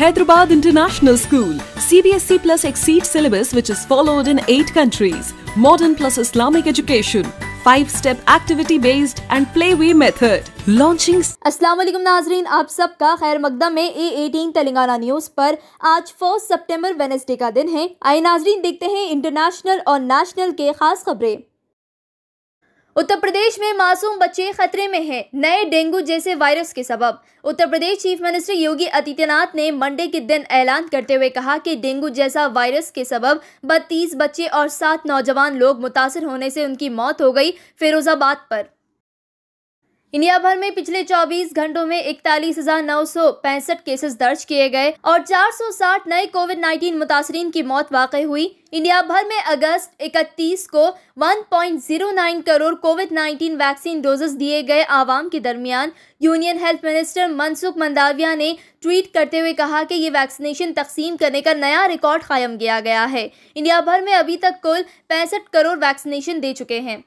Hyderabad International School, CBSC plus exceed syllabus which is followed in 8 countries, modern plus Islamic education, five step activity-based and play-way method. launching assalam alaikum nazreen aap sab ka khair में ए a18 telangana news par aaj 4 september wednesday ka din hai aaye nazreen dekhte hain international aur national ke khaas khabrein उत्तर प्रदेश में मासूम बच्चे खतरे में हैं नए dengue जैसे virus के सबब उत्तर प्रदेश चीफ मिनिस्टर योगी आदित्यनाथ ने मंडे के दिन ऐलान करते हुए कहा कि डेंगू जैसा वायरस के सबब बत्तीस बच्चे और सात नौजवान लोग मुतासर होने से उनकी मौत हो गई फिरोजाबाद पर इंडिया भर में पिछले 24 घंटों में इकतालीस केसेस दर्ज किए गए और 460 नए कोविड 19 मुतासरी की मौत वाक़ हुई इंडिया भर में अगस्त 31 को 1.09 करोड़ कोविड 19 वैक्सीन डोजेस दिए गए आवाम के दरमियान union health minister Mansukh Mandaviya ने ट्वीट करते हुए कहा कि ये वैक्सीनेशन तकसीम करने का नया रिकॉर्ड कायम किया गया है इंडिया भर में अभी तक कुल पैंसठ करोड़ वैक्सीनेशन दे चुके हैं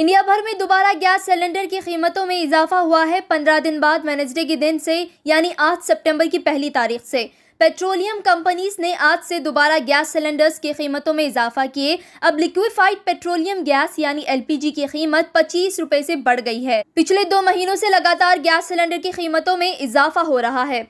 इंडिया भर में दोबारा गैस सिलेंडर की कीमतों में इजाफा हुआ है पंद्रह दिन बाद वेनेसडे के दिन से यानी आठ सितंबर की पहली तारीख से पेट्रोलियम कंपनीज ने आज से दोबारा गैस सिलेंडर्स की कीमतों में इजाफा किए अब लिक्विफाइड पेट्रोलियम गैस यानी एलपीजी की कीमत पच्चीस रुपए से बढ़ गई है पिछले दो महीनों से लगातार गैस सिलेंडर की कीमतों में इजाफा हो रहा है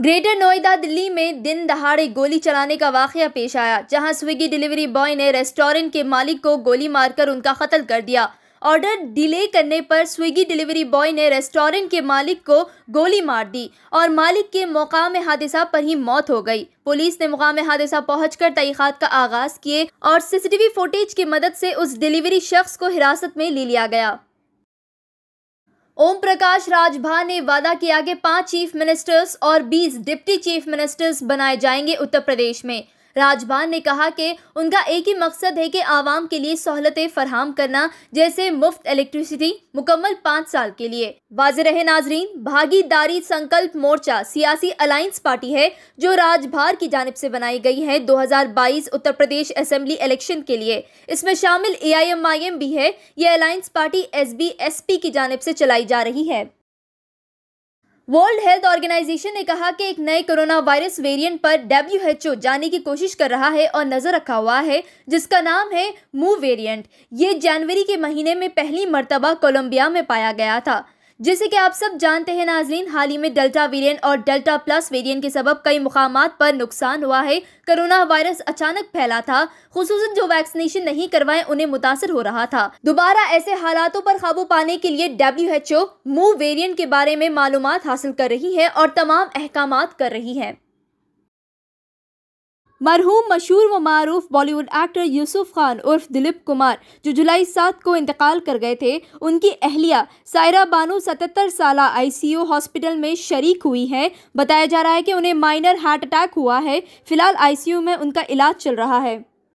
ग्रेटर नोएडा दिल्ली में दिन दहाड़े गोली चलाने का वाक़ पेश आया जहां स्विगी डिलीवरी बॉय ने रेस्टोरेंट के मालिक को गोली मारकर उनका कत्ल कर दिया ऑर्डर डिले करने पर स्विगी डिलीवरी बॉय ने रेस्टोरेंट के मालिक को गोली मार दी और मालिक के मकाम हादसा पर ही मौत हो गई पुलिस ने मुकाम हादसा पहुंचकर तहकीक़ात का आगाज़ किए और सीसीटीवी फुटेज की मदद से उस डिलीवरी शख्स को हिरासत में ले लिया गया ओम प्रकाश राजभा ने वादा किया कि पांच चीफ मिनिस्टर्स और बीस डिप्टी चीफ मिनिस्टर्स बनाए जाएंगे उत्तर प्रदेश में राजभान ने कहा कि उनका एक ही मकसद है कि आवाम के लिए सहूलतें फराम करना जैसे मुफ्त इलेक्ट्रिसिटी मुकम्मल पाँच साल के लिए वाज रहे नाजरीन भागीदारी संकल्प मोर्चा सियासी अलायंस पार्टी है जो राजभार की जानब से बनाई गई है 2022 उत्तर प्रदेश असम्बली इलेक्शन के लिए इसमें शामिल ए आई एम आई एम भी है ये alliance party S B S P की जानब से चलाई जा रही है वर्ल्ड हेल्थ ऑर्गेनाइजेशन ने कहा कि एक नए कोरोना वायरस वेरिएंट पर डब्ल्यूएचओ जाने की कोशिश कर रहा है और नज़र रखा हुआ है जिसका नाम है मू वेरिएंट ये जनवरी के महीने में पहली मरतबा कोलंबिया में पाया गया था जैसे कि आप सब जानते हैं नाजरीन हाल ही में डेल्टा वेरिएंट और डेल्टा प्लस वेरिएंट के सबब कई मुकाम पर नुकसान हुआ है कोरोना वायरस अचानक फैला था खसूस जो वैक्सीनेशन नहीं करवाए उन्हें मुतासर हो रहा था दोबारा ऐसे हालातों पर काबू पाने के लिए W H O move variant के बारे में मालूम हासिल कर रही है और तमाम अहकाम कर रही है मरहूम मशहूर व मरूफ बॉलीवुड एक्टर यूसुफ खान उर्फ दिलीप कुमार जो जुलाई सात को इंतकाल कर गए थे उनकी अहलिया सायरा बानो सतहत्तर साल आईसीयू हॉस्पिटल में शरीक हुई है बताया जा रहा है कि उन्हें माइनर हार्ट अटैक हुआ है फिलहाल आईसीयू में उनका इलाज चल रहा है